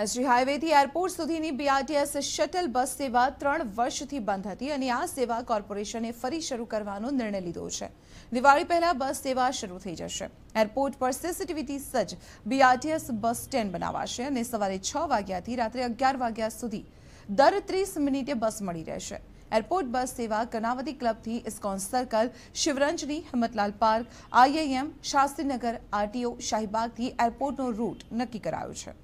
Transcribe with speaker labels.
Speaker 1: SG હાઈવેથી airport સુધીની BRTS shuttle bus સેવા ત્રણ વર્ષથી બંધ હતી અને આ સેવા કોર્પોરેશને ફરી શરૂ કરવાનો નિર્ણય લીધો છે દિવાળી પહેલા બસ સેવા શરૂ થઈ જશે એરપોર્ટ પર સીસીટીવીથી સજ્જ બીઆરટીએસ બસ સ્ટેન્ડ બનાવાશે અને સવારે છ વાગ્યાથી રાત્રે અગિયાર વાગ્યા સુધી દર ત્રીસ મિનિટે બસ મળી રહેશે એરપોર્ટ બસ સેવા કર્ણાવતી ક્લબથી ISKCON circle Shivranjani Himmatlal park IIM Shastrinagar RTO શાહીબાગથી એરપોર્ટનો રૂટ નક્કી કરાયો છે